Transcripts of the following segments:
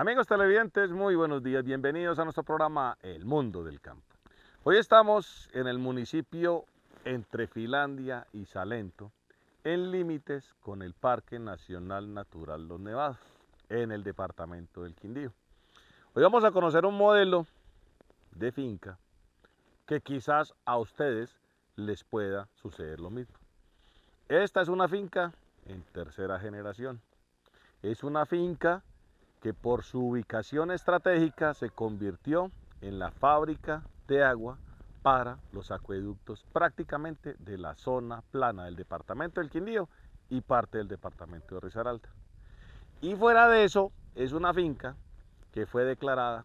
Amigos televidentes, muy buenos días, bienvenidos a nuestro programa El Mundo del Campo. Hoy estamos en el municipio entre Finlandia y Salento, en límites con el Parque Nacional Natural Los Nevados, en el departamento del Quindío. Hoy vamos a conocer un modelo de finca que quizás a ustedes les pueda suceder lo mismo. Esta es una finca en tercera generación. Es una finca que por su ubicación estratégica se convirtió en la fábrica de agua para los acueductos prácticamente de la zona plana del departamento del Quindío y parte del departamento de Risaralda. Y fuera de eso, es una finca que fue declarada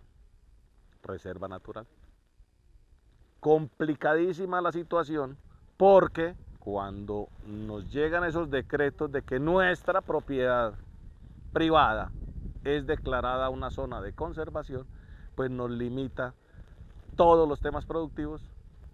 reserva natural. Complicadísima la situación porque cuando nos llegan esos decretos de que nuestra propiedad privada es declarada una zona de conservación, pues nos limita todos los temas productivos,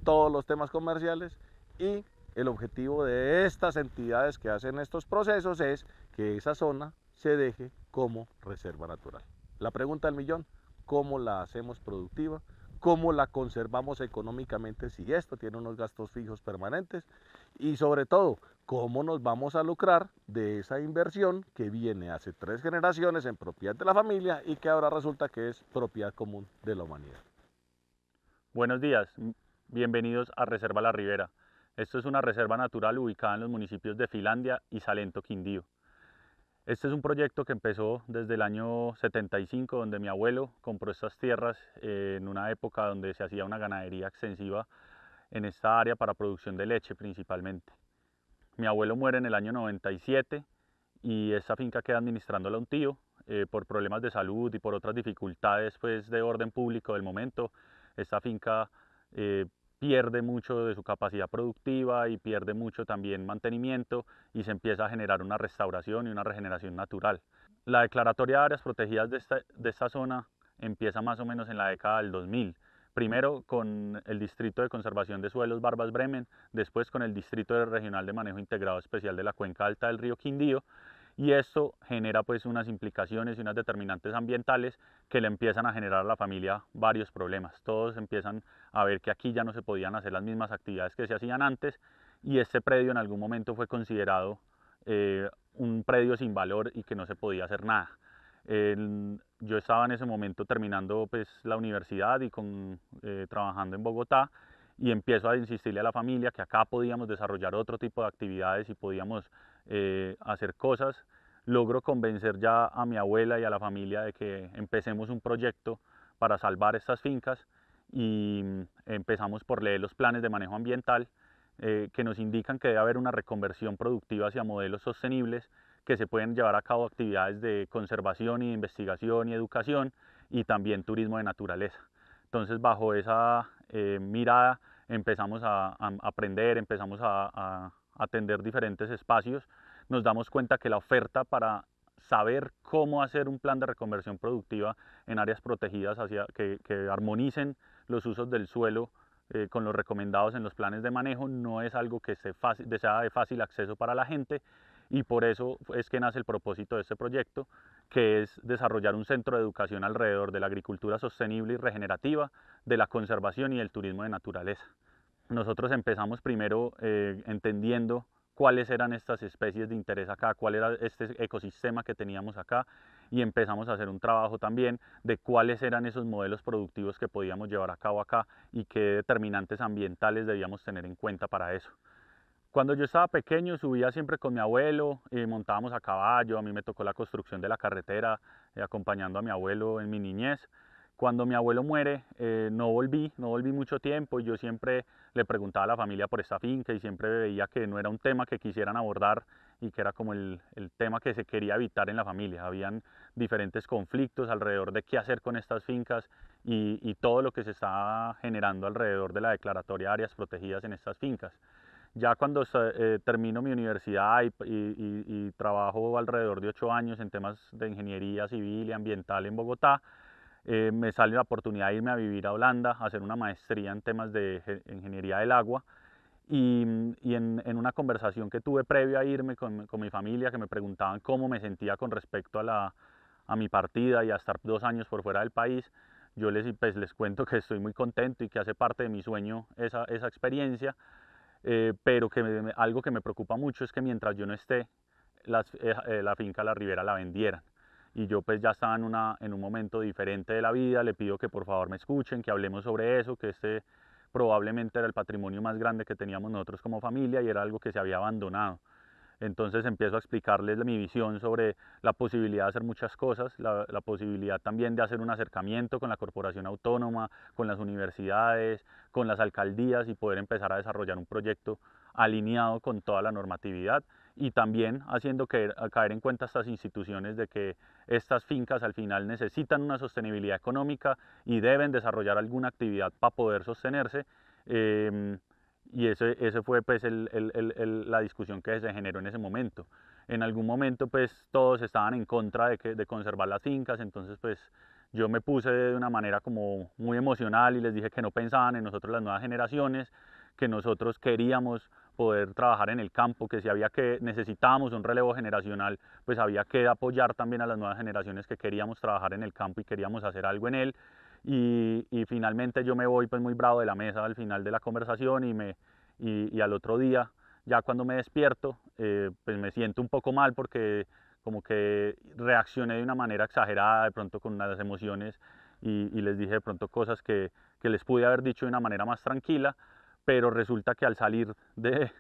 todos los temas comerciales y el objetivo de estas entidades que hacen estos procesos es que esa zona se deje como reserva natural. La pregunta del millón, ¿cómo la hacemos productiva? ¿Cómo la conservamos económicamente si esto tiene unos gastos fijos permanentes? y sobre todo, cómo nos vamos a lucrar de esa inversión que viene hace tres generaciones en propiedad de la familia y que ahora resulta que es propiedad común de la humanidad. Buenos días, bienvenidos a Reserva La Ribera. Esto es una reserva natural ubicada en los municipios de Filandia y Salento Quindío. Este es un proyecto que empezó desde el año 75, donde mi abuelo compró estas tierras eh, en una época donde se hacía una ganadería extensiva en esta área para producción de leche principalmente. Mi abuelo muere en el año 97 y esta finca queda administrándola un tío eh, por problemas de salud y por otras dificultades pues, de orden público del momento. Esta finca eh, pierde mucho de su capacidad productiva y pierde mucho también mantenimiento y se empieza a generar una restauración y una regeneración natural. La declaratoria de áreas protegidas de de esta zona empieza más o menos en la década del 2000 primero con el Distrito de Conservación de Suelos Barbas Bremen, después con el Distrito Regional de Manejo Integrado Especial de la Cuenca Alta del Río Quindío, y esto genera pues unas implicaciones y unas determinantes ambientales que le empiezan a generar a la familia varios problemas. Todos empiezan a ver que aquí ya no se podían hacer las mismas actividades que se hacían antes y este predio en algún momento fue considerado eh, un predio sin valor y que no se podía hacer nada yo estaba en ese momento terminando pues, la universidad y con, eh, trabajando en Bogotá y empiezo a insistirle a la familia que acá podíamos desarrollar otro tipo de actividades y podíamos eh, hacer cosas. Logro convencer ya a mi abuela y a la familia de que empecemos un proyecto para salvar estas fincas y mm, empezamos por leer los planes de manejo ambiental eh, que nos indican que debe haber una reconversión productiva hacia modelos sostenibles que se pueden llevar a cabo actividades de conservación y investigación y educación y también turismo de naturaleza. Entonces bajo esa eh, mirada empezamos a, aprender, empezamos a, atender diferentes espacios, nos damos cuenta que la oferta para saber cómo hacer un plan de reconversión productiva en áreas protegidas hacia, que, armonicen los usos del suelo eh, con los recomendados en los planes de manejo no es algo que se sea de fácil acceso para la gente y por eso es que nace el propósito de este proyecto, que es desarrollar un centro de educación alrededor de la agricultura sostenible y regenerativa, de la conservación y del turismo de naturaleza. Nosotros empezamos primero eh, entendiendo cuáles eran estas especies de interés acá, cuál era este ecosistema que teníamos acá y empezamos a hacer un trabajo también de cuáles eran esos modelos productivos que podíamos llevar a cabo acá y qué determinantes ambientales debíamos tener en cuenta para eso. Cuando yo estaba pequeño subía siempre con mi abuelo, y eh, montábamos a caballo, a mí me tocó la construcción de la carretera eh, acompañando a mi abuelo en mi niñez. Cuando mi abuelo muere eh, no volví, no volví mucho tiempo y yo siempre le preguntaba a la familia por esta finca y siempre veía que no era un tema que quisieran abordar y que era como el, tema que se quería evitar en la familia. Habían diferentes conflictos alrededor de qué hacer con estas fincas y, y todo lo que se estaba generando alrededor de la declaratoria de áreas protegidas en estas fincas. Ya cuando eh, termino mi universidad y, trabajo alrededor de ocho años en temas de ingeniería civil y ambiental en Bogotá, eh, me sale la oportunidad de irme a vivir a Holanda, hacer una maestría en temas de ingeniería del agua. Y, en, en, una conversación que tuve previo a irme con, con, mi familia, que me preguntaban cómo me sentía con respecto a, la, a mi partida y a estar dos años por fuera del país, yo les, pues, les cuento que estoy muy contento y que hace parte de mi sueño esa, esa experiencia eh, pero que algo que me preocupa mucho es que mientras yo no esté, eh, eh, la finca La Ribera la vendieran. Y yo pues ya estaba en un momento diferente de la vida, le pido que por favor me escuchen, que hablemos sobre eso, que este probablemente era el patrimonio más grande que teníamos nosotros como familia y era algo que se había abandonado. Entonces empiezo a explicarles mi visión sobre la posibilidad de hacer muchas cosas, la, posibilidad también de hacer un acercamiento con la corporación autónoma, con las universidades, con las alcaldías y poder empezar a desarrollar un proyecto alineado con toda la normatividad y también haciendo caer, en cuenta estas instituciones de que estas fincas al final necesitan una sostenibilidad económica y deben desarrollar alguna actividad para poder sostenerse. Em, y eso, fue pues la discusión que se generó en ese momento. En algún momento pues todos estaban en contra de, que, de conservar las fincas, entonces pues yo me puse de una manera como muy emocional y les dije que no pensaban en nosotros las nuevas generaciones, que nosotros queríamos poder trabajar en el campo, que si había que necesitábamos un relevo generacional, pues había que apoyar también a las nuevas generaciones que queríamos trabajar en el campo y queríamos hacer algo en él y, finalmente yo me voy pues muy bravo de la mesa al final de la conversación y, me, al otro día, ya cuando me despierto, eh, pues me siento un poco mal porque como que reaccioné de una manera exagerada de pronto con unas emociones y, les dije de pronto cosas que, que, les pude haber dicho de una manera más tranquila, pero resulta que al salir de,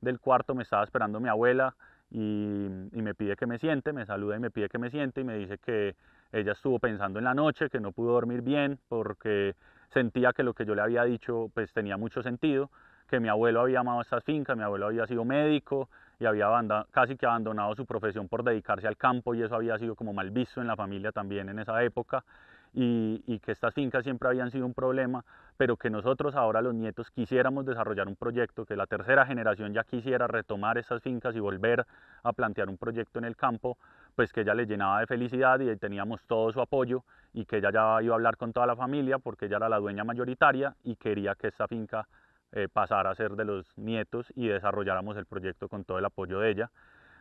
del cuarto me estaba esperando mi abuela y me pide que me siente, me saluda y me pide que me siente y me dice que, ella estuvo pensando en la noche, que no pudo dormir bien porque sentía que lo que yo le había dicho pues tenía mucho sentido, que mi abuelo había amado estas fincas, mi abuelo había sido médico y había casi que abandonado su profesión por dedicarse al campo y eso había sido como mal visto en la familia también en esa época. Y, y, que estas fincas siempre habían sido un problema, pero que nosotros ahora los nietos quisiéramos desarrollar un proyecto, que la tercera generación ya quisiera retomar esas fincas y volver a plantear un proyecto en el campo, pues que ella le llenaba de felicidad y teníamos todo su apoyo y que ella ya iba a hablar con toda la familia porque ella era la dueña mayoritaria y quería que esta finca eh, pasara a ser de los nietos y desarrolláramos el proyecto con todo el apoyo de ella.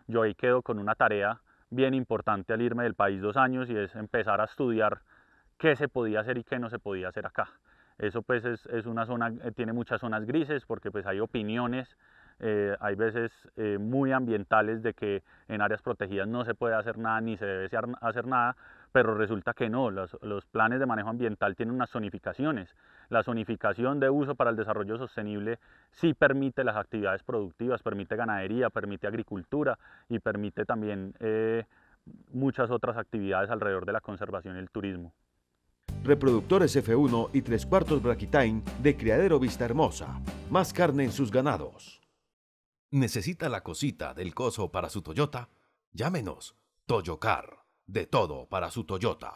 Yo ahí quedo con una tarea bien importante al irme del país dos años y es empezar a estudiar qué se podía hacer y qué no se podía hacer acá. Eso pues es, una zona, eh, tiene muchas zonas grises porque pues hay opiniones eh, hay veces eh, muy ambientales de que en áreas protegidas no se puede hacer nada ni se debe hacer nada, pero resulta que no, los, planes de manejo ambiental tienen unas zonificaciones. La zonificación de uso para el desarrollo sostenible sí permite las actividades productivas, permite ganadería, permite agricultura y permite también eh, muchas otras actividades alrededor de la conservación y el turismo. Reproductores F1 y Tres cuartos Braquitain de Criadero Vista Hermosa. Más carne en sus ganados. ¿Necesita la cosita del coso para su Toyota? Llámenos. Toyocar. De todo para su Toyota.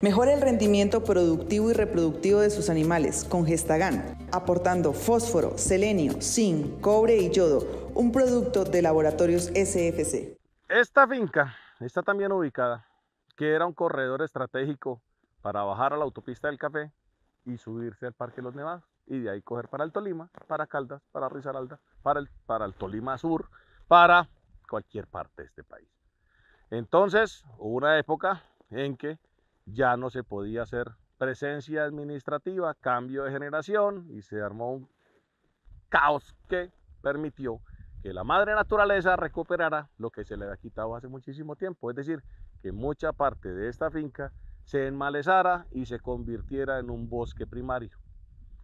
Mejora el rendimiento productivo y reproductivo de sus animales con Gestagan, aportando fósforo, selenio, zinc, cobre y yodo, un producto de laboratorios SFC. Esta finca está también ubicada, que era un corredor estratégico para bajar a la autopista del café y subirse al Parque Los Nevados y de ahí coger para el Tolima, para Caldas, para Risaralda, para el, para el Tolima Sur, para cualquier parte de este país. Entonces, hubo una época en que ya no se podía hacer presencia administrativa, cambio de generación y se armó un caos que permitió que la madre naturaleza recuperara lo que se le había quitado hace muchísimo tiempo, es decir, que mucha parte de esta finca se enmalezara y se convirtiera en un bosque primario.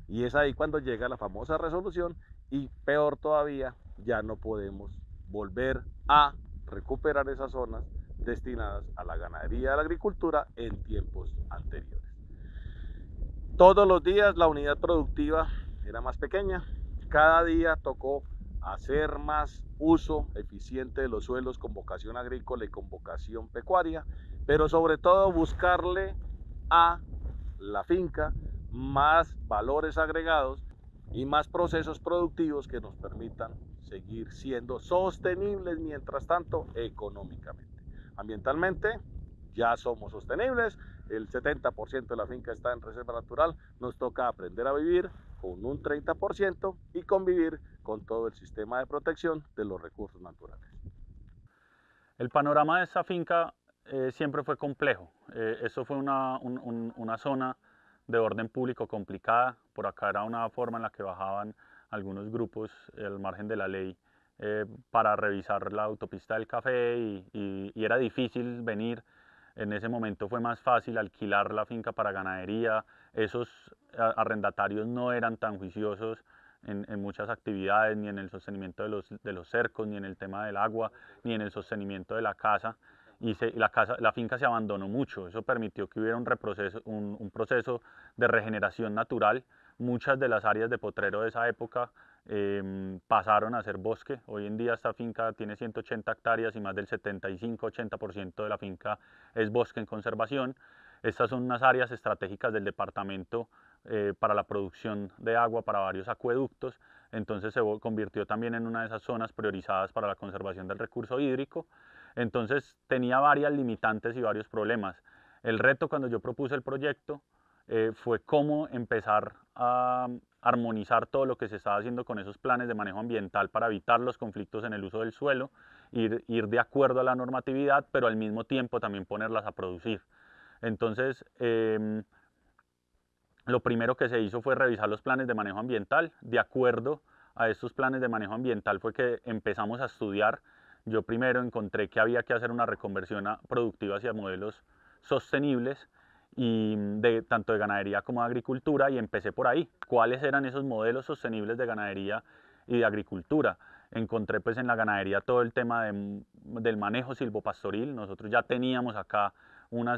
Y es ahí cuando llega la famosa resolución y peor todavía, ya no podemos volver a recuperar esas zonas destinadas a la ganadería, a la agricultura en tiempos anteriores. Todos los días la unidad productiva era más pequeña, cada día tocó hacer más uso eficiente de los suelos con vocación agrícola y con vocación pecuaria, pero sobre todo buscarle a la finca más valores agregados y más procesos productivos que nos permitan seguir siendo sostenibles, mientras tanto, económicamente. Ambientalmente, ya somos sostenibles, el 70% de la finca está en reserva natural, nos toca aprender a vivir con un 30% y convivir con todo el sistema de protección de los recursos naturales. El panorama de esa finca eh, siempre fue complejo. Eh, eso fue una, una zona de orden público complicada. Por acá era una forma en la que bajaban algunos grupos al margen de la ley eh, para revisar la autopista del café y, era difícil venir. En ese momento fue más fácil alquilar la finca para ganadería. Esos arrendatarios no eran tan juiciosos en, muchas actividades, ni en el sostenimiento de los, de los cercos, ni en el tema del agua, ni en el sostenimiento de la casa y, la, finca se abandonó mucho. Eso permitió que hubiera un, un, proceso de regeneración natural. Muchas de las áreas de potrero de esa época em, pasaron a ser bosque. Hoy en día esta finca tiene 180 hectáreas y más del 75-80% de la finca es bosque en conservación. Estas son unas áreas estratégicas del departamento eh, para la producción de agua para varios acueductos. Entonces se convirtió también en una de esas zonas priorizadas para la conservación del recurso hídrico entonces tenía varias limitantes y varios problemas. El reto cuando yo propuse el proyecto eh, fue cómo empezar a armonizar todo lo que se estaba haciendo con esos planes de manejo ambiental para evitar los conflictos en el uso del suelo, ir, de acuerdo a la normatividad, pero al mismo tiempo también ponerlas a producir. Entonces, em, lo primero que se hizo fue revisar los planes de manejo ambiental. De acuerdo a estos planes de manejo ambiental fue que empezamos a estudiar yo primero encontré que había que hacer una reconversión productiva hacia modelos sostenibles y mm, de, tanto de ganadería como de agricultura y empecé por ahí. ¿Cuáles eran esos modelos sostenibles de ganadería y de agricultura? Encontré pues en la ganadería todo el tema mm, del manejo silvopastoril. Nosotros ya teníamos acá un,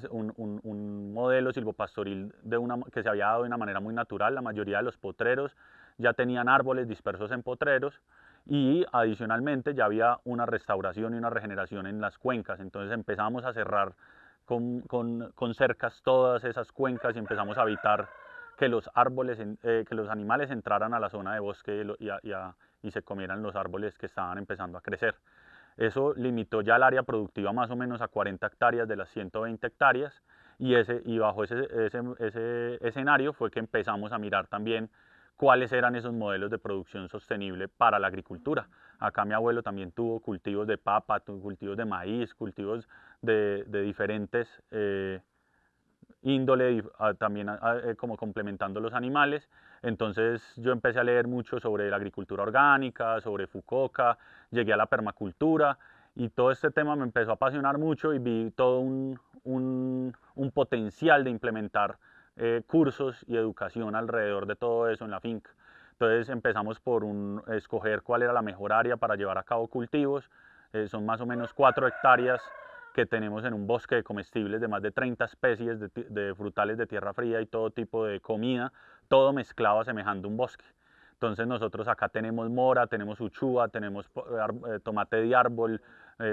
modelo silvopastoril de que se había dado de una manera muy natural. La mayoría de los potreros ya tenían árboles dispersos en potreros y adicionalmente ya había una restauración y una regeneración en las cuencas, entonces empezamos a cerrar con, cercas todas esas cuencas y empezamos a evitar que los árboles, eh, que los animales entraran a la zona de bosque y, y, se comieran los árboles que estaban empezando a crecer. Eso limitó ya el área productiva más o menos a 40 hectáreas de las 120 hectáreas y, ese, y bajo ese, ese escenario fue que empezamos a mirar también cuáles eran esos modelos de producción sostenible para la agricultura. Acá mi abuelo también tuvo cultivos de papa, cultivos de maíz, cultivos de, diferentes eh, índole, ah, también ah, ah, eh, como complementando los animales. Entonces yo empecé a leer mucho sobre la agricultura orgánica, sobre Fucoca, llegué a la permacultura y todo este tema me empezó a apasionar mucho y vi todo un, un potencial de implementar eh, cursos y educación alrededor de todo eso en la finca. Entonces empezamos por escoger cuál era la mejor área para llevar a cabo cultivos. Eh, son más o menos cuatro hectáreas que tenemos en un bosque de comestibles de más de 30 especies de, frutales de tierra fría y todo tipo de comida, todo mezclado semejando un bosque. Entonces nosotros acá tenemos mora, tenemos uchuva, tenemos eh, tomate de árbol,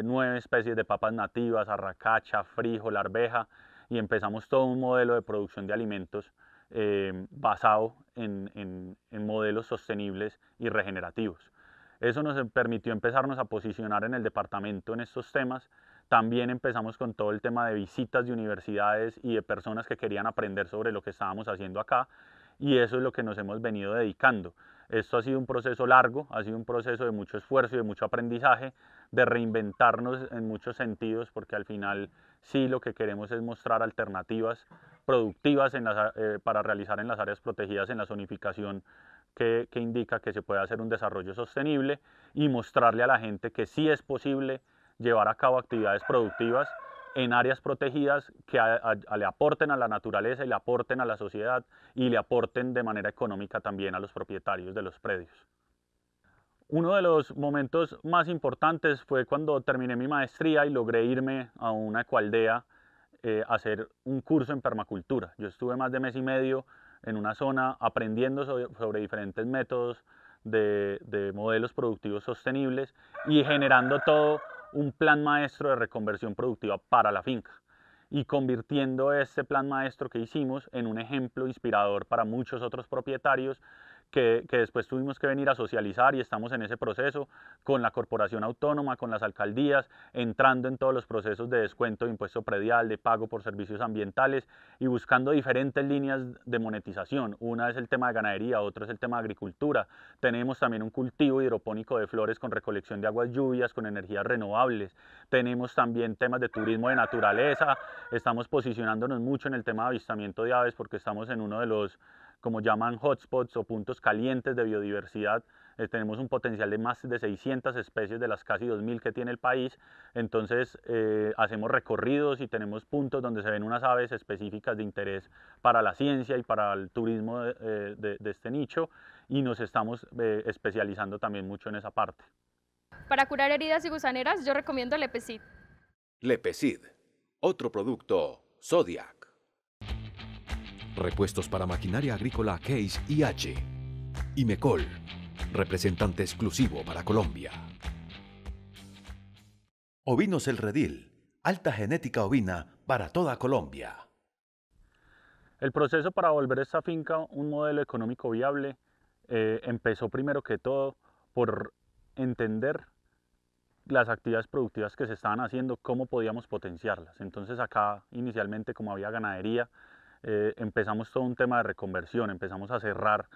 nueve especies de papas nativas, arracacha, frijol, arveja y empezamos todo un modelo de producción de alimentos eh, basado en modelos sostenibles y regenerativos. Eso nos permitió empezarnos a posicionar en el departamento en estos temas. También empezamos con todo el tema de visitas de universidades y de personas que querían aprender sobre lo que estábamos haciendo acá y eso es lo que nos hemos venido dedicando. Esto ha sido un proceso largo, ha sido un proceso de mucho esfuerzo y de mucho aprendizaje, de reinventarnos en muchos sentidos, porque al final sí lo que queremos es mostrar alternativas productivas eh, para realizar en las áreas protegidas, en la zonificación que, que indica que se puede hacer un desarrollo sostenible y mostrarle a la gente que sí es posible llevar a cabo actividades productivas en áreas protegidas que le aporten a la naturaleza y le aporten a la sociedad y le aporten de manera económica también a los propietarios de los predios. Uno de los momentos más importantes fue cuando terminé mi maestría y logré irme a una ecualdea eh, a hacer un curso en permacultura. Yo estuve más de mes y medio en una zona aprendiendo sobre, diferentes métodos de modelos productivos sostenibles y generando todo un plan maestro de reconversión productiva para la finca y convirtiendo ese plan maestro que hicimos en un ejemplo inspirador para muchos otros propietarios que, después tuvimos que venir a socializar y estamos en ese proceso con la corporación autónoma, con las alcaldías, entrando en todos los procesos de descuento de impuesto predial, de pago por servicios ambientales y buscando diferentes líneas de monetización. Una es el tema de ganadería, otra es el tema de agricultura. Tenemos también un cultivo hidropónico de flores con recolección de aguas lluvias, con energías renovables. Tenemos también temas de turismo de naturaleza. Estamos posicionándonos mucho en el tema de avistamiento de aves porque estamos en uno de los como llaman hotspots o puntos calientes de biodiversidad. Eh, tenemos un potencial de más de 600 especies de las casi 2.000 que tiene el país. Entonces eh, hacemos recorridos y tenemos puntos donde se ven unas aves específicas de interés para la ciencia y para el turismo eh, de, este nicho y nos estamos especializando también mucho en esa parte. Para curar heridas y gusaneras yo recomiendo Lepesid. Lepesid, otro producto, sodia repuestos para maquinaria agrícola Case IH y Mecol, representante exclusivo para Colombia. Ovinos El Redil, alta genética ovina para toda Colombia. El proceso para volver esta finca un modelo económico viable eh, empezó primero que todo por entender las actividades productivas que se estaban haciendo, cómo podíamos potenciarlas. Entonces acá inicialmente como había ganadería, eh, empezamos todo un tema de reconversión, empezamos a cerrar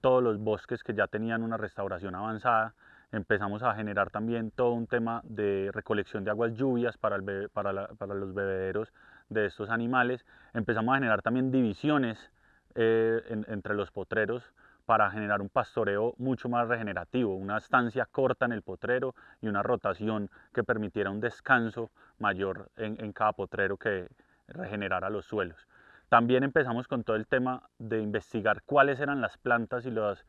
todos los bosques que ya tenían una restauración avanzada, empezamos a generar también todo un tema de recolección de aguas lluvias para, los bebederos de estos animales, empezamos a generar también divisiones eh, entre los potreros para generar un pastoreo mucho más regenerativo, una estancia corta en el potrero y una rotación que permitiera un descanso mayor en cada potrero que regenerara los suelos. También empezamos con todo el tema de investigar cuáles eran las plantas y los,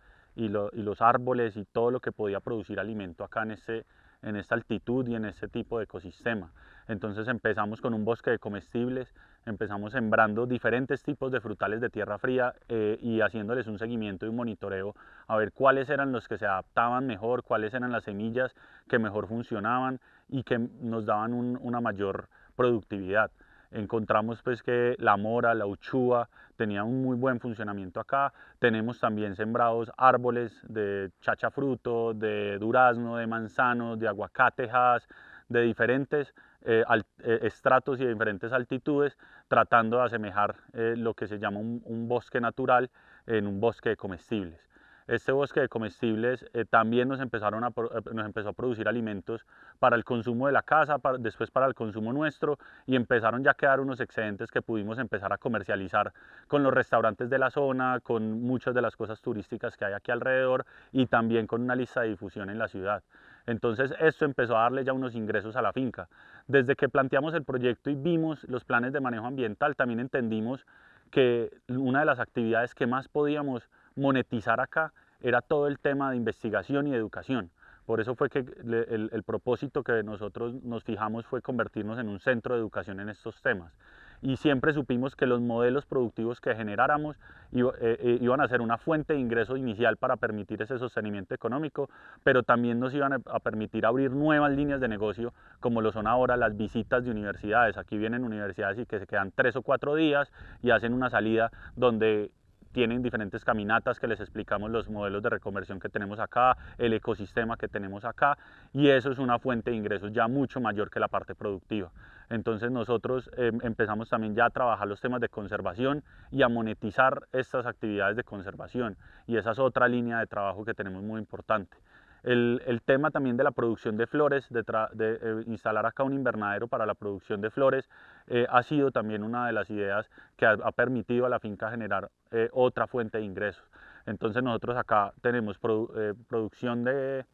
árboles y todo lo que podía producir alimento acá en, este, en esta altitud y en ese tipo de ecosistema. Entonces empezamos con un bosque de comestibles, empezamos sembrando diferentes tipos de frutales de tierra fría eh, y haciéndoles un seguimiento y un monitoreo a ver cuáles eran los que se adaptaban mejor, cuáles eran las semillas que mejor funcionaban y que nos daban una mayor productividad encontramos pues que la mora, la uchuva, tenía un muy buen funcionamiento acá. Tenemos también sembrados árboles de chachafruto, de durazno, de manzanos de aguacatejas, de diferentes eh, eh, estratos y de diferentes altitudes, tratando de asemejar eh, lo que se llama un bosque natural en un bosque de comestibles. Este bosque de comestibles eh, también nos, empezaron a, eh, nos empezó a producir alimentos para el consumo de la casa, después para el consumo nuestro y empezaron ya a quedar unos excedentes que pudimos empezar a comercializar con los restaurantes de la zona, con muchas de las cosas turísticas que hay aquí alrededor y también con una lista de difusión en la ciudad. Entonces esto empezó a darle ya unos ingresos a la finca. Desde que planteamos el proyecto y vimos los planes de manejo ambiental, también entendimos que una de las actividades que más podíamos monetizar acá era todo el tema de investigación y educación. Por eso fue que el, propósito que nosotros nos fijamos fue convertirnos en un centro de educación en estos temas. Y siempre supimos que los modelos productivos que generáramos eh, eh, iban a ser una fuente de ingreso inicial para permitir ese sostenimiento económico, pero también nos iban a permitir abrir nuevas líneas de negocio, como lo son ahora las visitas de universidades. Aquí vienen universidades y que se quedan tres o cuatro días y hacen una salida donde tienen diferentes caminatas que les explicamos los modelos de reconversión que tenemos acá, el ecosistema que tenemos acá, y eso es una fuente de ingresos ya mucho mayor que la parte productiva. Entonces nosotros em, empezamos también ya a trabajar los temas de conservación y a monetizar estas actividades de conservación, y esa es otra línea de trabajo que tenemos muy importante. El, tema también de la producción de flores, de, eh, instalar acá un invernadero para la producción de flores, eh, ha sido también una de las ideas que ha, permitido a la finca generar eh, otra fuente de ingresos. Entonces nosotros acá tenemos producción de,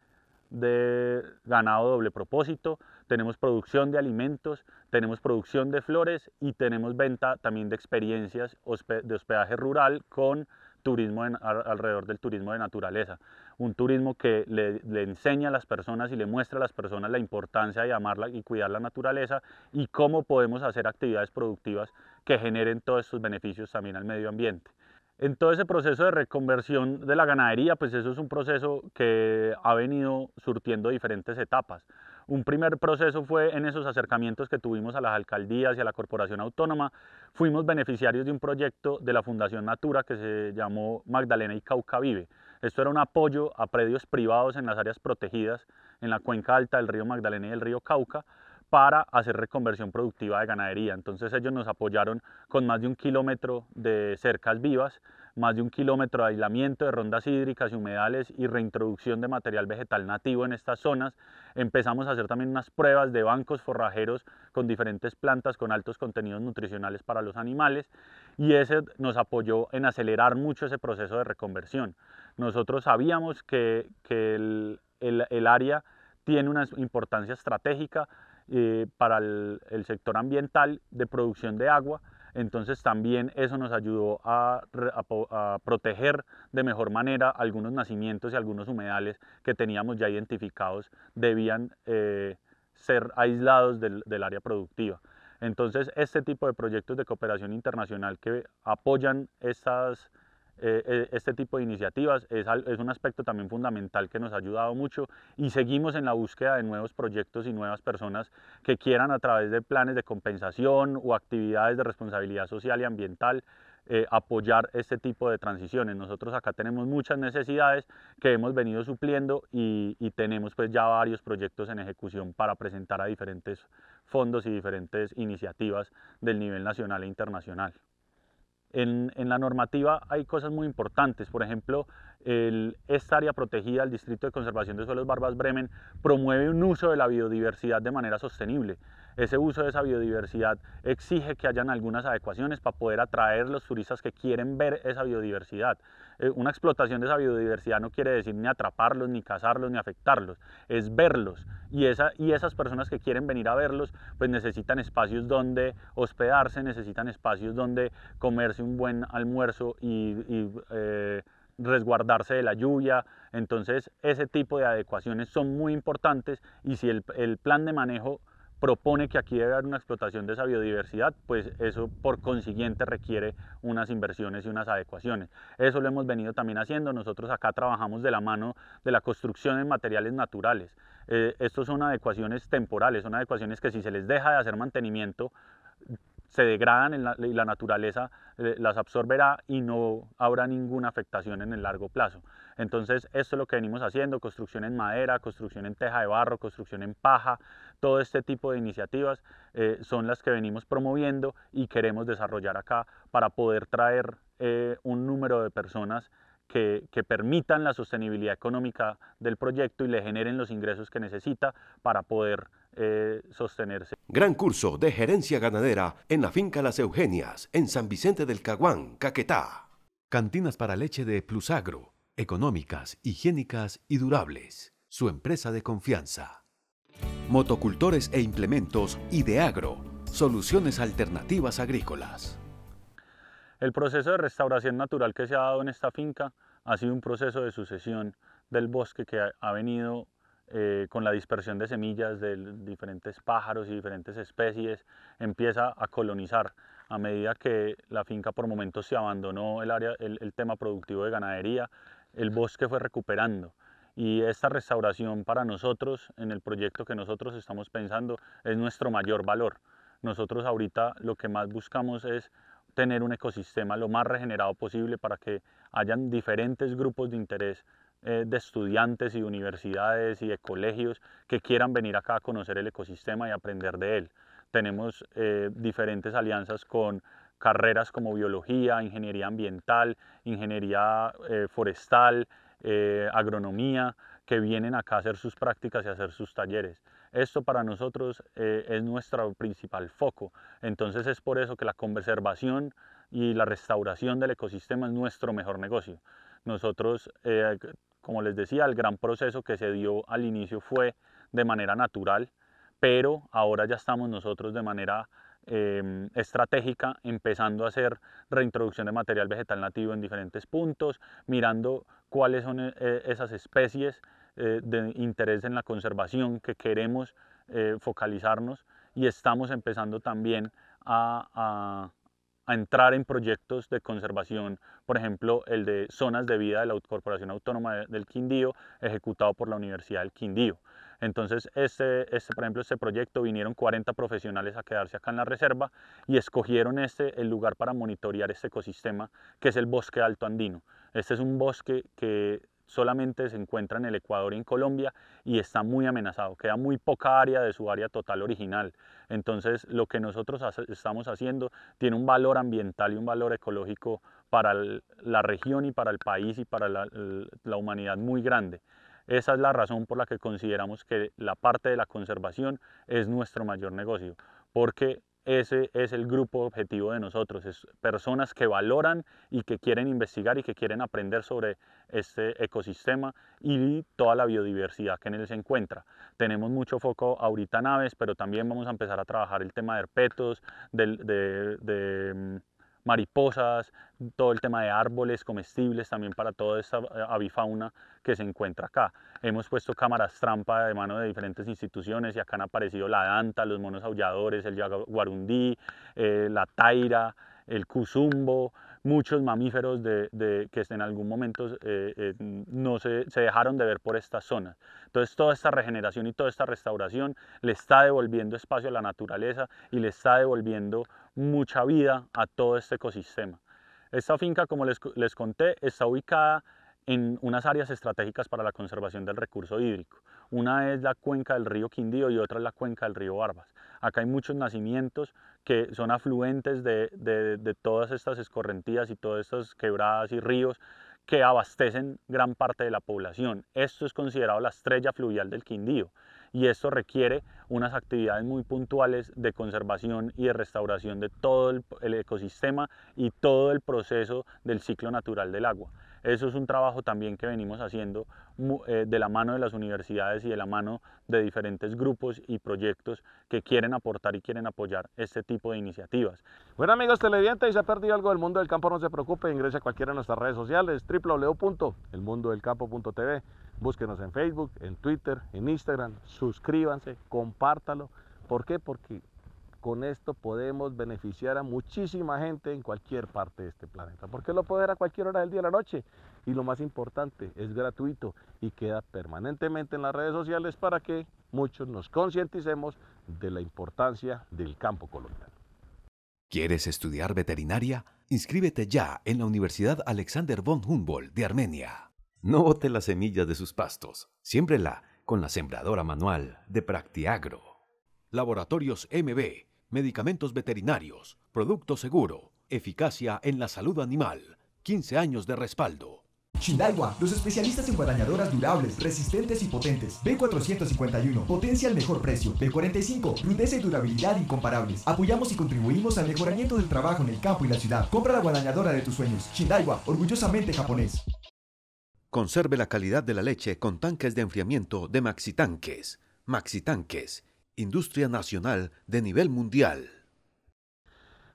ganado doble propósito, tenemos producción de alimentos, tenemos producción de flores y tenemos venta también de experiencias de hospedaje rural con turismo alrededor del turismo de naturaleza un turismo que le, enseña a las personas y le muestra a las personas la importancia de amarla y cuidar la naturaleza y cómo podemos hacer actividades productivas que generen todos estos beneficios también al medio ambiente. En todo ese proceso de reconversión de la ganadería, pues eso es un proceso que ha venido surtiendo diferentes etapas. Un primer proceso fue en esos acercamientos que tuvimos a las alcaldías y a la corporación autónoma. Fuimos beneficiarios de un proyecto de la Fundación Natura que se llamó Magdalena y Cauca Vive. Esto era un apoyo a predios privados en las áreas protegidas en la cuenca alta del río Magdalena y el río Cauca, para hacer reconversión productiva de ganadería. Entonces ellos nos apoyaron con más de un kilómetro de cercas vivas, más de un kilómetro de aislamiento de rondas hídricas y humedales y reintroducción de material vegetal nativo en estas zonas. Empezamos a hacer también unas pruebas de bancos forrajeros con diferentes plantas con altos contenidos nutricionales para los animales y ese nos apoyó en acelerar mucho ese proceso de reconversión. Nosotros sabíamos que, el área tiene una importancia estratégica eh, para el, sector ambiental de producción de agua. Entonces también eso nos ayudó a, proteger de mejor manera algunos nacimientos y algunos humedales que teníamos ya identificados debían eh, ser aislados del, del, área productiva. Entonces este tipo de proyectos de cooperación internacional que apoyan estas, eh, eh, este tipo de iniciativas es, un aspecto también fundamental que nos ha ayudado mucho y seguimos en la búsqueda de nuevos proyectos y nuevas personas que quieran a través de planes de compensación o actividades de responsabilidad social y ambiental eh, apoyar este tipo de transiciones. Nosotros acá tenemos muchas necesidades que hemos venido supliendo y, y tenemos pues ya varios proyectos en ejecución para presentar a diferentes fondos y diferentes iniciativas del nivel nacional e internacional. En, la normativa hay cosas muy importantes, por ejemplo, esta área protegida, el Distrito de Conservación de Suelos Barbas Bremen, promueve un uso de la biodiversidad de manera sostenible. Ese uso de esa biodiversidad exige que hayan algunas adecuaciones para poder atraer los turistas que quieren ver esa biodiversidad. Eh, una explotación de esa biodiversidad no quiere decir ni atraparlos, ni cazarlos, ni afectarlos, es verlos. Y, y esas personas que quieren venir a verlos, pues necesitan espacios donde hospedarse, necesitan espacios donde comerse un buen almuerzo y, eh, resguardarse de la lluvia. Entonces, ese tipo de adecuaciones son muy importantes y si el plan de manejo propone que aquí debe haber una explotación de esa biodiversidad, pues eso por consiguiente requiere unas inversiones y unas adecuaciones. Eso lo hemos venido también haciendo. Nosotros acá trabajamos de la mano de la construcción en materiales naturales. Eh, estos son adecuaciones temporales, son adecuaciones que si se les deja de hacer mantenimiento, se degradan y la naturaleza eh, las absorberá y no habrá ninguna afectación en el largo plazo. Entonces, esto es lo que venimos haciendo, construcción en madera, construcción en teja de barro, construcción en paja, todo este tipo de iniciativas eh, son las que venimos promoviendo y queremos desarrollar acá para poder traer eh, un número de personas que, permitan la sostenibilidad económica del proyecto y le generen los ingresos que necesita para poder eh, sostenerse. Gran curso de gerencia ganadera en la finca Las Eugenias, en San Vicente del Caguán, Caquetá. Cantinas para leche de Plusagro, económicas, higiénicas y durables. Su empresa de confianza motocultores e implementos y de agro, soluciones alternativas agrícolas. El proceso de restauración natural que se ha dado en esta finca ha sido un proceso de sucesión del bosque que ha venido eh, con la dispersión de semillas de diferentes pájaros y diferentes especies, empieza a colonizar. A medida que la finca por momentos se abandonó el, área, el tema productivo de ganadería, el bosque fue recuperando y esta restauración para nosotros en el proyecto que nosotros estamos pensando es nuestro mayor valor. Nosotros ahorita lo que más buscamos es tener un ecosistema lo más regenerado posible para que hayan diferentes grupos de interés eh, de estudiantes y universidades y de colegios que quieran venir acá a conocer el ecosistema y aprender de él. Tenemos eh, diferentes alianzas con carreras como biología, ingeniería ambiental, ingeniería eh, forestal, eh, agronomía, que vienen acá a hacer sus prácticas y hacer sus talleres. Esto para nosotros eh, es nuestro principal foco. Entonces es por eso que la conservación y la restauración del ecosistema es nuestro mejor negocio. Nosotros, eh, como les decía, el gran proceso que se dio al inicio fue de manera natural, pero ahora ya estamos nosotros de manera Em, estratégica, empezando a hacer reintroducción de material vegetal nativo en diferentes puntos, mirando cuáles son eh, eh, esas especies eh, de interés en la conservación que queremos focalizarnos y estamos empezando también a, entrar en proyectos de conservación, por ejemplo, el de zonas de vida de la Corporación Autónoma del Quindío, ejecutado por la Universidad del Quindío. Entonces, este, este, por ejemplo, este proyecto vinieron 40 profesionales a quedarse acá en la reserva y escogieron este el lugar para monitorear este ecosistema, que es el bosque alto andino. Este es un bosque que solamente se encuentra en el Ecuador y en Colombia y está muy amenazado, queda muy poca área de su área total original. Entonces, lo que nosotros estamos haciendo tiene un valor ambiental y un valor ecológico para la región y para el país y para la humanidad muy grande. Esa es la razón por la que consideramos que la parte de la conservación es nuestro mayor negocio, porque ese es el grupo objetivo de nosotros, es personas que valoran y que quieren investigar y que quieren aprender sobre este ecosistema y toda la biodiversidad que en él se encuentra. Tenemos mucho foco ahorita en aves, pero también vamos a empezar a trabajar el tema de herpetos, de mm, mariposas, todo el tema de árboles comestibles también para toda esta eh, avifauna que se encuentra acá. Hemos puesto cámaras trampa de mano de diferentes instituciones y acá han aparecido la danta, los monos aulladores, el jaguarundí, eh, la taira, el cuzumbo, muchos mamíferos de, que en algún momento eh, eh, no se, dejaron de ver por estas zonas. Entonces toda esta regeneración y toda esta restauración le está devolviendo espacio a la naturaleza y le está devolviendo mucha vida a todo este ecosistema. Esta finca, como les, les conté, está ubicada en unas áreas estratégicas para la conservación del recurso hídrico. Una es la cuenca del río Quindío y otra es la cuenca del río Barbas. Acá hay muchos nacimientos que son afluentes de, todas estas escorrentías y todas estas quebradas y ríos que abastecen gran parte de la población. Esto es considerado la estrella fluvial del Quindío y esto requiere unas actividades muy puntuales de conservación y de restauración de todo el, ecosistema y todo el proceso del ciclo natural del agua. Eso es un trabajo también que venimos haciendo eh, de la mano de las universidades y de la mano de diferentes grupos y proyectos que quieren aportar y quieren apoyar este tipo de iniciativas. Bueno amigos televidentes, si se ha perdido algo del mundo del campo, no se preocupe, ingrese a cualquiera de nuestras redes sociales, www.elmundodelcampo.tv, búsquenos en Facebook, en Twitter, en Instagram, suscríbanse, compártalo. ¿Por qué? Porque con esto podemos beneficiar a muchísima gente en cualquier parte de este planeta. Porque lo puede ver a cualquier hora del día o la noche. Y lo más importante, es gratuito y queda permanentemente en las redes sociales para que muchos nos concienticemos de la importancia del campo colombiano. ¿Quieres estudiar veterinaria? Inscríbete ya en la Universidad Alexander von Humboldt de Armenia. No bote las semillas de sus pastos, la con la sembradora manual de Practiagro. Laboratorios MB medicamentos veterinarios, producto seguro, eficacia en la salud animal, 15 años de respaldo. Shindaiwa, los especialistas en guadañadoras durables, resistentes y potentes. B451, potencia al mejor precio. B45, rudeza y durabilidad incomparables. Apoyamos y contribuimos al mejoramiento del trabajo en el campo y la ciudad. Compra la guadañadora de tus sueños. Shindaiwa, orgullosamente japonés. Conserve la calidad de la leche con tanques de enfriamiento de Maxitanques. Maxitanques. Maxi industria nacional de nivel mundial.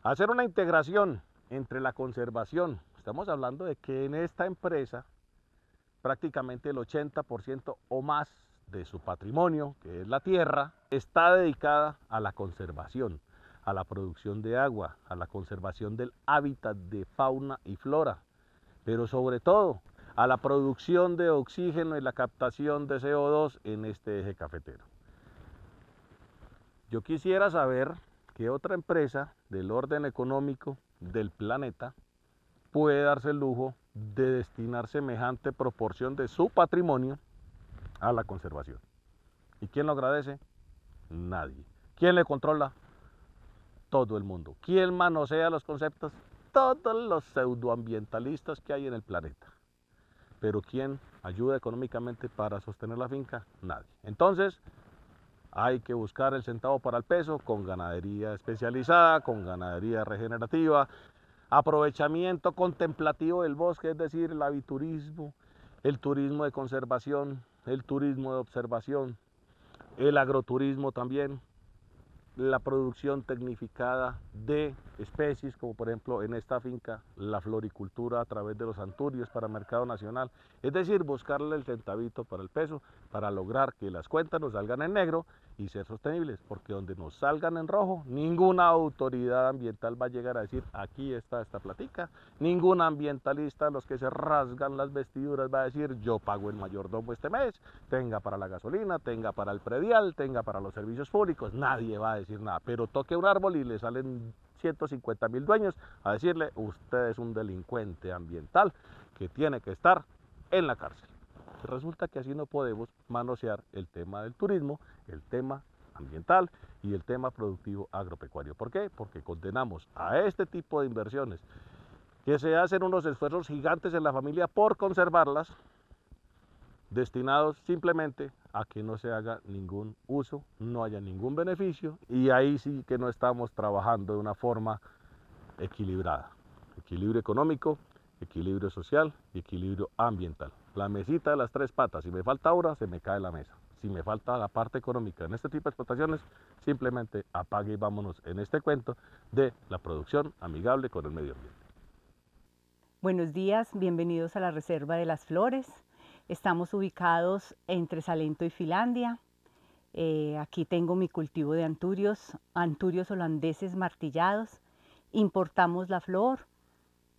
Hacer una integración entre la conservación, estamos hablando de que en esta empresa prácticamente el 80% o más de su patrimonio, que es la tierra, está dedicada a la conservación, a la producción de agua, a la conservación del hábitat de fauna y flora, pero sobre todo a la producción de oxígeno y la captación de CO2 en este eje cafetero. Yo quisiera saber qué otra empresa del orden económico del planeta puede darse el lujo de destinar semejante proporción de su patrimonio a la conservación. ¿Y quién lo agradece? Nadie. ¿Quién le controla? Todo el mundo. ¿Quién manosea los conceptos? Todos los pseudoambientalistas que hay en el planeta. Pero ¿quién ayuda económicamente para sostener la finca? Nadie. Entonces, hay que buscar el centavo para el peso con ganadería especializada, con ganadería regenerativa, aprovechamiento contemplativo del bosque, es decir, el aviturismo, el turismo de conservación, el turismo de observación, el agroturismo también, la producción tecnificada de especies, como por ejemplo en esta finca, la floricultura a través de los anturios para mercado nacional. Es decir, buscarle el centavito para el peso para lograr que las cuentas nos salgan en negro y ser sostenibles, porque donde nos salgan en rojo, ninguna autoridad ambiental va a llegar a decir, aquí está esta platica, ningún ambientalista, los que se rasgan las vestiduras, va a decir, yo pago el mayordomo este mes, tenga para la gasolina, tenga para el predial, tenga para los servicios públicos, nadie va a decir nada, pero toque un árbol y le salen 150 mil dueños a decirle, usted es un delincuente ambiental que tiene que estar en la cárcel. Resulta que así no podemos manosear el tema del turismo, el tema ambiental y el tema productivo agropecuario. ¿Por qué? Porque condenamos a este tipo de inversiones que se hacen unos esfuerzos gigantes en la familia por conservarlas, destinados simplemente a que no se haga ningún uso, no haya ningún beneficio y ahí sí que no estamos trabajando de una forma equilibrada. Equilibrio económico, equilibrio social y equilibrio ambiental. La mesita de las tres patas, si me falta ahora, se me cae la mesa. Si me falta la parte económica en este tipo de explotaciones, simplemente apague y vámonos en este cuento de la producción amigable con el medio ambiente. Buenos días, bienvenidos a la Reserva de las Flores. Estamos ubicados entre Salento y Finlandia, eh, aquí tengo mi cultivo de anturios, anturios holandeses martillados. Importamos la flor,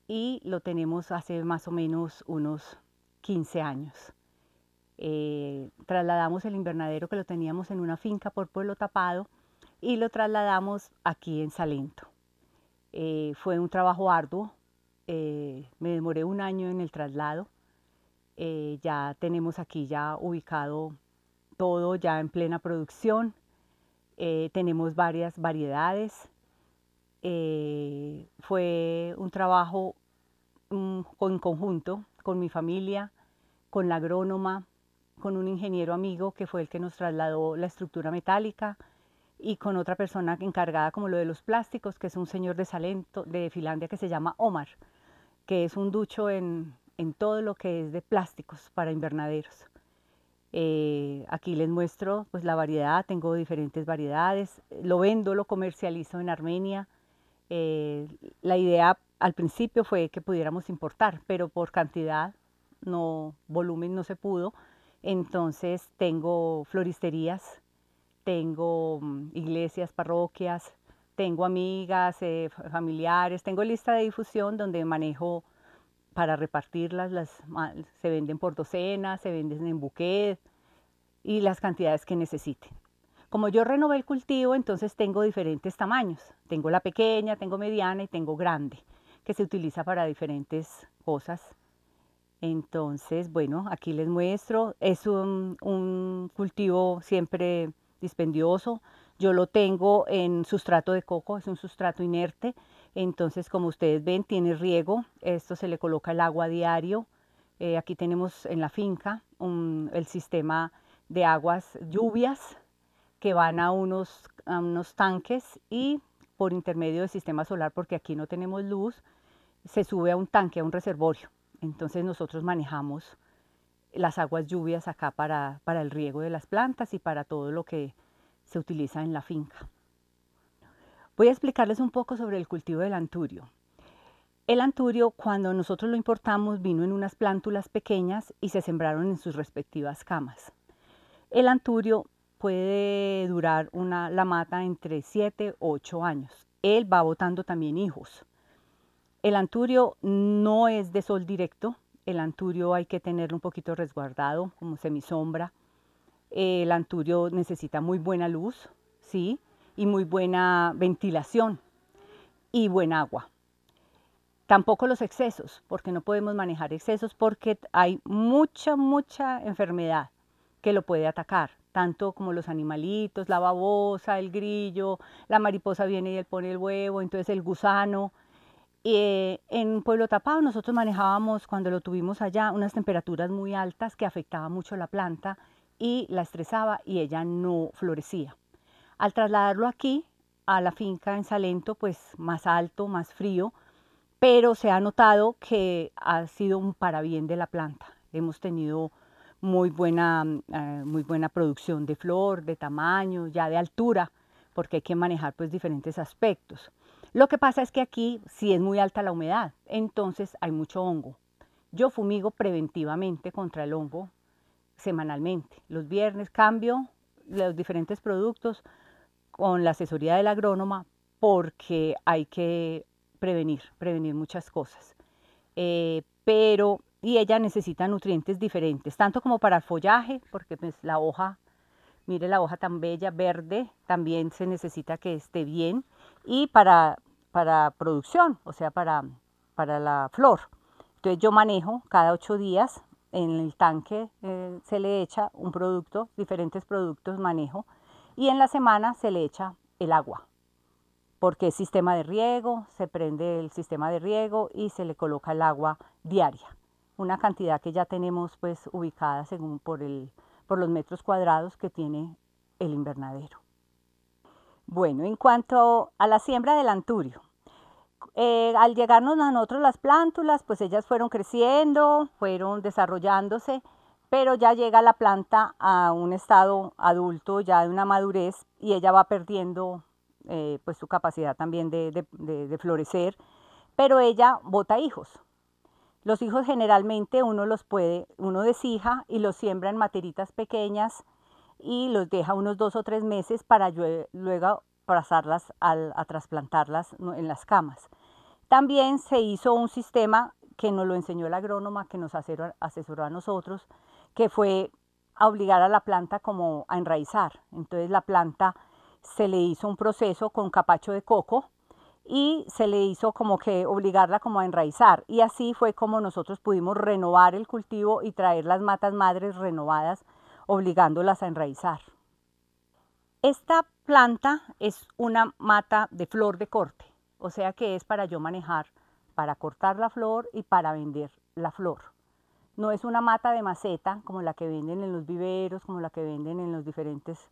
y lo tenemos hace más o menos unos 15 años. Eh, trasladamos el invernadero que lo teníamos en una finca por pueblo tapado y lo trasladamos aquí en Salento. Eh, fue un trabajo arduo, eh, me demoré un año en el traslado, ya tenemos aquí ya ubicado todo, ya en plena producción, tenemos varias variedades, eh, fue un trabajo en mm, conjunto con mi familia, con la agrónoma, con un ingeniero amigo que fue el que nos trasladó la estructura metálica y con otra persona encargada como lo de los plásticos, que es un señor de Salento, de Finlandia, que se llama Omar, que es un ducho en, todo lo que es de plásticos para invernaderos. Eh, aquí les muestro pues la variedad, tengo diferentes variedades, lo vendo, lo comercializo en Armenia, eh, la idea al principio fue que pudiéramos importar, pero por cantidad, no volumen, no se pudo. Entonces tengo floristerías, tengo mm, iglesias, parroquias, tengo amigas, eh, familiares, tengo lista de difusión donde manejo para repartirlas, las, se venden por docenas, se venden en buquet y las cantidades que necesiten. Como yo renové el cultivo, entonces tengo diferentes tamaños. Tengo la pequeña, tengo mediana y tengo grande, que se utiliza para diferentes cosas. Entonces, bueno, aquí les muestro. Es un, cultivo siempre dispendioso. Yo lo tengo en sustrato de coco, es un sustrato inerte. Entonces, como ustedes ven, tiene riego. Esto se le coloca el agua diario. Eh, aquí tenemos en la finca el sistema de aguas lluvias que van a unos, unos tanques y por intermedio del sistema solar, porque aquí no tenemos luz, se sube a un tanque, a un reservorio. Entonces nosotros manejamos las aguas lluvias acá para, para el riego de las plantas y para todo lo que se utiliza en la finca. Voy a explicarles un poco sobre el cultivo del anturio. El anturio, cuando nosotros lo importamos, vino en unas plántulas pequeñas y se sembraron en sus respectivas camas. El anturio puede durar una, la mata entre 7, 8 años. Él va botando también hijos. El anturio no es de sol directo, el anturio hay que tenerlo un poquito resguardado, como semisombra. El anturio necesita muy buena luz, ¿sí? Y muy buena ventilación y buen agua. Tampoco los excesos, porque no podemos manejar excesos porque hay mucha, mucha enfermedad que lo puede atacar tanto como los animalitos, la babosa, el grillo, la mariposa viene y él pone el huevo, entonces el gusano. Eh, en Pueblo Tapado nosotros manejábamos, cuando lo tuvimos allá, unas temperaturas muy altas que afectaba mucho la planta y la estresaba y ella no florecía. Al trasladarlo aquí, a la finca en Salento, pues más alto, más frío, pero se ha notado que ha sido un bien de la planta. Hemos tenido muy buena, eh, muy buena producción de flor, de tamaño, ya de altura, porque hay que manejar pues diferentes aspectos. Lo que pasa es que aquí si es muy alta la humedad, entonces hay mucho hongo. Yo fumigo preventivamente contra el hongo semanalmente. Los viernes cambio los diferentes productos con la asesoría del agrónoma porque hay que prevenir, prevenir muchas cosas. Eh, pero y ella necesita nutrientes diferentes, tanto como para el follaje, porque pues, la hoja, mire la hoja tan bella, verde, también se necesita que esté bien, y para, producción, o sea, para, para la flor. Entonces yo manejo cada ocho días en el tanque eh, se le echa un producto, diferentes productos manejo, y en la semana se le echa el agua, porque es sistema de riego, se prende el sistema de riego y se le coloca el agua diaria una cantidad que ya tenemos pues ubicada según por, el, por los metros cuadrados que tiene el invernadero. Bueno, en cuanto a la siembra del anturio, eh, al llegarnos a nosotros las plántulas, pues ellas fueron creciendo, fueron desarrollándose, pero ya llega la planta a un estado adulto, ya de una madurez, y ella va perdiendo eh, pues su capacidad también de, de, florecer, pero ella bota hijos. Los hijos generalmente uno los puede, uno deshija y los siembra en materitas pequeñas y los deja unos dos o tres meses para luego pasarlas a trasplantarlas en las camas. También se hizo un sistema que nos lo enseñó el agrónoma que nos asesoró a nosotros, que fue obligar a la planta como a enraizar. Entonces la planta se le hizo un proceso con capacho de coco, y se le hizo como que obligarla como a enraizar y así fue como nosotros pudimos renovar el cultivo y traer las matas madres renovadas obligándolas a enraizar. Esta planta es una mata de flor de corte, o sea que es para yo manejar, para cortar la flor y para vender la flor. No es una mata de maceta como la que venden en los viveros, como la que venden en los diferentes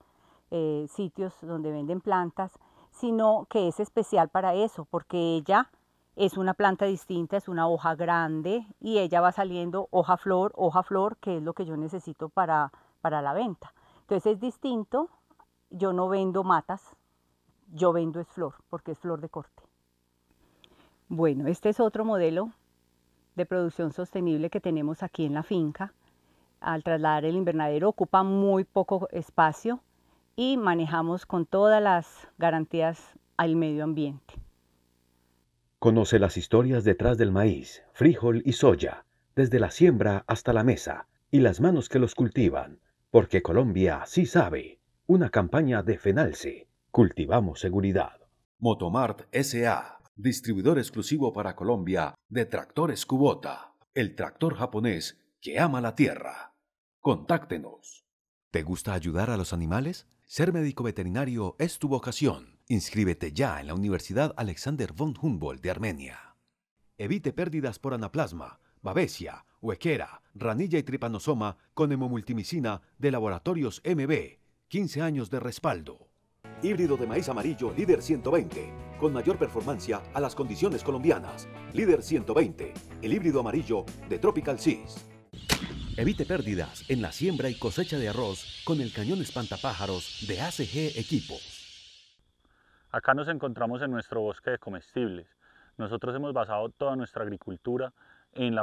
eh, sitios donde venden plantas, sino que es especial para eso, porque ella es una planta distinta, es una hoja grande y ella va saliendo hoja flor, hoja flor, que es lo que yo necesito para, para la venta. Entonces es distinto, yo no vendo matas, yo vendo es flor, porque es flor de corte. Bueno, este es otro modelo de producción sostenible que tenemos aquí en la finca. Al trasladar el invernadero ocupa muy poco espacio, y manejamos con todas las garantías al medio ambiente. Conoce las historias detrás del maíz, frijol y soya, desde la siembra hasta la mesa y las manos que los cultivan, porque Colombia sí sabe. Una campaña de FENALCE. Cultivamos seguridad. Motomart SA, distribuidor exclusivo para Colombia de tractores Kubota, el tractor japonés que ama la tierra. Contáctenos. ¿Te gusta ayudar a los animales? Ser médico veterinario es tu vocación. Inscríbete ya en la Universidad Alexander von Humboldt de Armenia. Evite pérdidas por anaplasma, babesia, huequera, ranilla y tripanosoma con hemomultimicina de Laboratorios MB. 15 años de respaldo. Híbrido de maíz amarillo Líder 120, con mayor performancia a las condiciones colombianas. Líder 120, el híbrido amarillo de Tropical Seas. Evite pérdidas en la siembra y cosecha de arroz con el cañón espantapájaros de ACG Equipos. Acá nos encontramos en nuestro bosque de comestibles. Nosotros hemos basado toda nuestra agricultura en,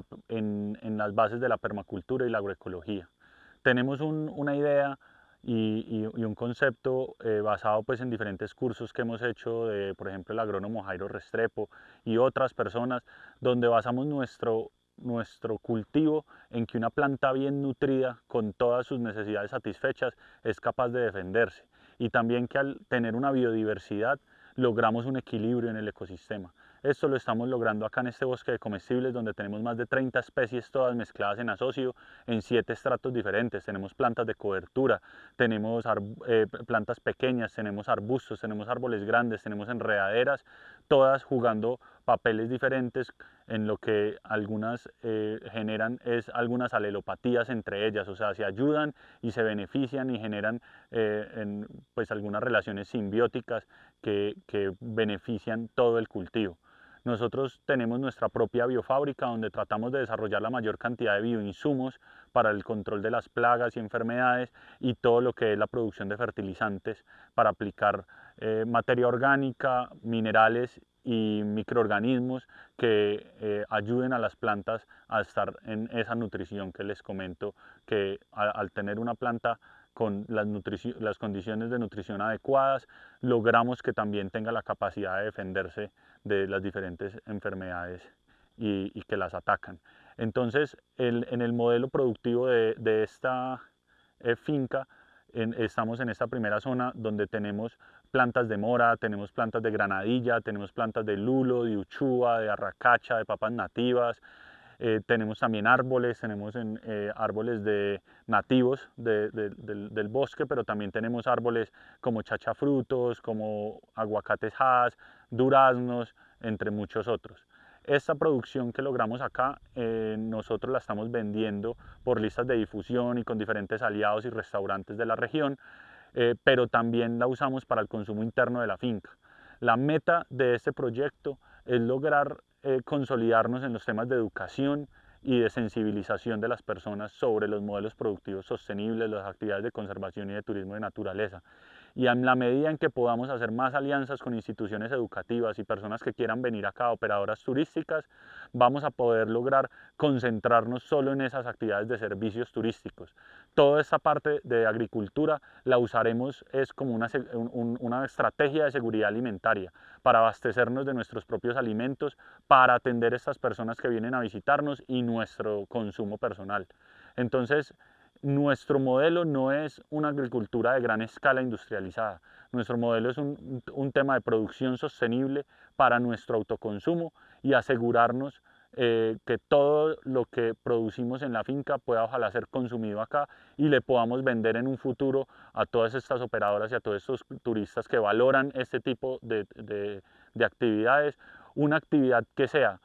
las bases de la permacultura y la agroecología. Tenemos una idea y, un concepto eh, basado pues en diferentes cursos que hemos hecho de por ejemplo el agrónomo Jairo Restrepo y otras personas donde basamos nuestro nuestro cultivo en que una planta bien nutrida, con todas sus necesidades satisfechas, es capaz de defenderse. Y también que al tener una biodiversidad logramos un equilibrio en el ecosistema. Esto lo estamos logrando acá en este bosque de comestibles donde tenemos más de 30 especies todas mezcladas en asocio en siete estratos diferentes. Tenemos plantas de cobertura, tenemos eh, plantas pequeñas, tenemos arbustos, tenemos árboles grandes, tenemos enredaderas, todas jugando papeles diferentes en lo que algunas eh, generan es algunas alelopatías entre ellas, o sea, se ayudan y se benefician y generan eh, en, pues algunas relaciones simbióticas que, benefician todo el cultivo. Nosotros tenemos nuestra propia biofábrica donde tratamos de desarrollar la mayor cantidad de bioinsumos para el control de las plagas y enfermedades y todo lo que es la producción de fertilizantes para aplicar eh, materia orgánica, minerales y microorganismos que eh, ayuden a las plantas a estar en esa nutrición que les comento, que al tener una planta con las, las, condiciones de nutrición adecuadas, logramos que también tenga la capacidad de defenderse de las diferentes enfermedades y, que las atacan. Entonces, el, en el modelo productivo de, de esta eh, finca, estamos en esta primera zona donde tenemos plantas de mora, tenemos plantas de granadilla, tenemos plantas de lulo, de uchuva, de arracacha, de papas nativas, eh, tenemos también árboles, tenemos eh, árboles de nativos del, del, bosque, pero también tenemos árboles como chachafrutos, como aguacates haz, duraznos, entre muchos otros. Esta producción que logramos acá, eh, nosotros la estamos vendiendo por listas de difusión y con diferentes aliados y restaurantes de la región, eh, pero también la usamos para el consumo interno de la finca. La meta de este proyecto es lograr eh, consolidarnos en los temas de educación y de sensibilización de las personas sobre los modelos productivos sostenibles, las actividades de conservación y de turismo de naturaleza y en la medida en que podamos hacer más alianzas con instituciones educativas y personas que quieran venir acá, operadoras turísticas, vamos a poder lograr concentrarnos solo en esas actividades de servicios turísticos. Toda esta parte de agricultura la usaremos es como una, una estrategia de seguridad alimentaria para abastecernos de nuestros propios alimentos, para atender a estas personas que vienen a visitarnos y nuestro consumo personal. Entonces, nuestro modelo no es una agricultura de gran escala industrializada. Nuestro modelo es un, tema de producción sostenible para nuestro autoconsumo y asegurarnos eh, que todo lo que producimos en la finca pueda ojalá ser consumido acá y le podamos vender en un futuro a todas estas operadoras y a todos estos turistas que valoran este tipo de actividades. Una actividad que sea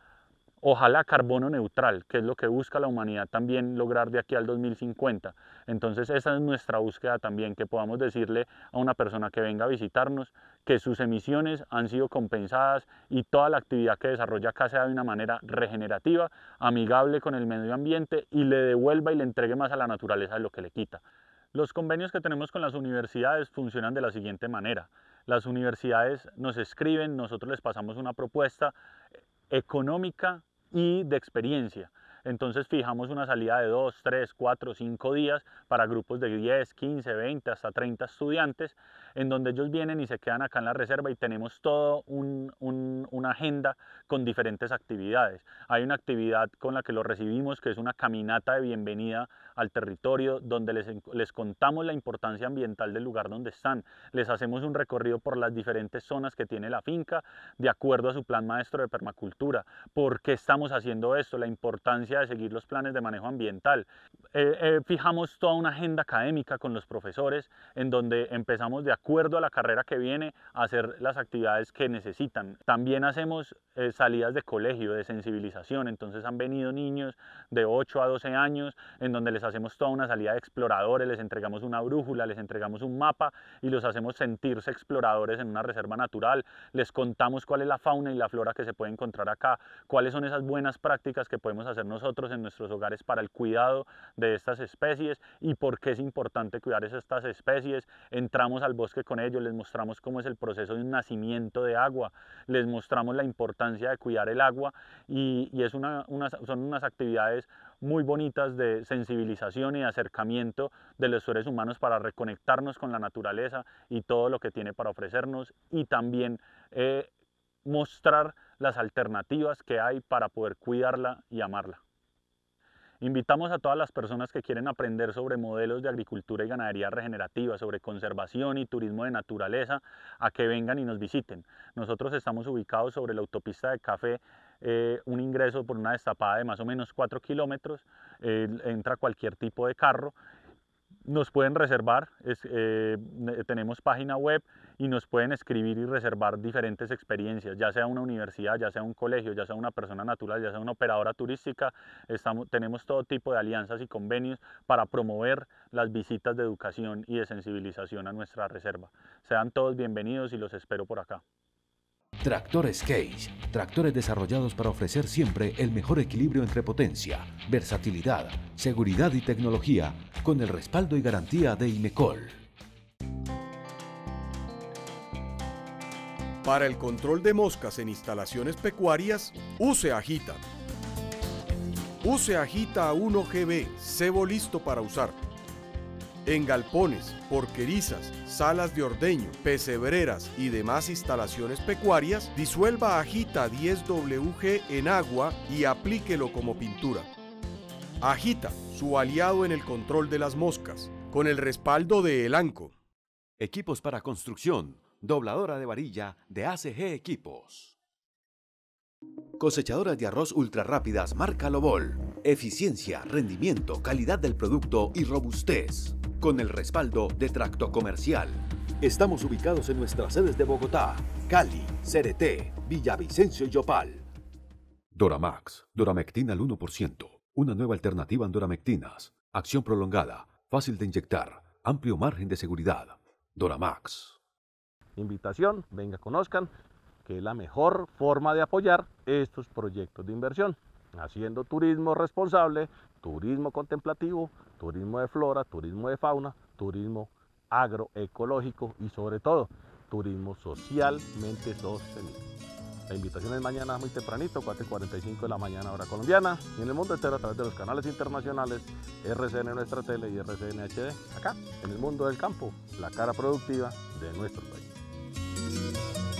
Ojalá carbono neutral, que es lo que busca la humanidad también lograr de aquí al 2050. Entonces esa es nuestra búsqueda también, que podamos decirle a una persona que venga a visitarnos que sus emisiones han sido compensadas y toda la actividad que desarrolla acá sea de una manera regenerativa, amigable con el medio ambiente y le devuelva y le entregue más a la naturaleza de lo que le quita. Los convenios que tenemos con las universidades funcionan de la siguiente manera. Las universidades nos escriben, nosotros les pasamos una propuesta económica y de experiencia. Entonces fijamos una salida de 2, 3, 4, 5 días para grupos de 10, 15, 20, hasta 30 estudiantes en donde ellos vienen y se quedan acá en la reserva y tenemos toda una agenda con diferentes actividades. Hay una actividad con la que los recibimos, que es una caminata de bienvenida al territorio, donde les, les contamos la importancia ambiental del lugar donde están, les hacemos un recorrido por las diferentes zonas que tiene la finca, de acuerdo a su plan maestro de permacultura, por qué estamos haciendo esto, la importancia de seguir los planes de manejo ambiental. Eh, eh, fijamos toda una agenda académica con los profesores, en donde empezamos de acuerdo acuerdo a la carrera que viene, hacer las actividades que necesitan. También hacemos eh, salidas de colegio, de sensibilización, entonces han venido niños de 8 a 12 años en donde les hacemos toda una salida de exploradores, les entregamos una brújula, les entregamos un mapa y los hacemos sentirse exploradores en una reserva natural, les contamos cuál es la fauna y la flora que se puede encontrar acá, cuáles son esas buenas prácticas que podemos hacer nosotros en nuestros hogares para el cuidado de estas especies y por qué es importante cuidar esas, estas especies, entramos al bosque que con ellos, les mostramos cómo es el proceso de nacimiento de agua, les mostramos la importancia de cuidar el agua y, es son unas actividades muy bonitas de sensibilización y acercamiento de los seres humanos para reconectarnos con la naturaleza y todo lo que tiene para ofrecernos y también eh, mostrar las alternativas que hay para poder cuidarla y amarla. Invitamos a todas las personas que quieren aprender sobre modelos de agricultura y ganadería regenerativa, sobre conservación y turismo de naturaleza, a que vengan y nos visiten. Nosotros estamos ubicados sobre la autopista de Café eh, un ingreso por una destapada de más o menos 4 kilómetros, eh, entra cualquier tipo de carro nos pueden reservar, eh, tenemos página web y nos pueden escribir y reservar diferentes experiencias, ya sea una universidad, ya sea un colegio, ya sea una persona natural, ya sea una operadora turística, estamos, tenemos todo tipo de alianzas y convenios para promover las visitas de educación y de sensibilización a nuestra reserva. Sean todos bienvenidos y los espero por acá. Tractores Case, tractores desarrollados para ofrecer siempre el mejor equilibrio entre potencia, versatilidad, seguridad y tecnología, con el respaldo y garantía de IMECOL. Para el control de moscas en instalaciones pecuarias, use Agita. Use Agita 1GB, cebo listo para usar en galpones, porquerizas, salas de ordeño, pesebreras y demás instalaciones pecuarias, disuelva Agita 10WG en agua y aplíquelo como pintura. Agita, su aliado en el control de las moscas, con el respaldo de Elanco. Equipos para construcción, dobladora de varilla de ACG Equipos. Cosechadoras de arroz ultra rápidas marca Lobol. Eficiencia, rendimiento, calidad del producto y robustez con el respaldo de Tracto Comercial. Estamos ubicados en nuestras sedes de Bogotá, Cali, Cereté, Villavicencio y Yopal. Doramax, Doramectina al 1%, una nueva alternativa en Doramectinas, acción prolongada, fácil de inyectar, amplio margen de seguridad. Doramax. Invitación, venga, conozcan que es la mejor forma de apoyar estos proyectos de inversión, haciendo turismo responsable turismo contemplativo, turismo de flora, turismo de fauna, turismo agroecológico y sobre todo turismo socialmente sostenible. La invitación es mañana muy tempranito, 4.45 de la mañana hora colombiana y en el mundo entero a través de los canales internacionales RCN Nuestra Tele y RCN HD, acá en el mundo del campo, la cara productiva de nuestro país.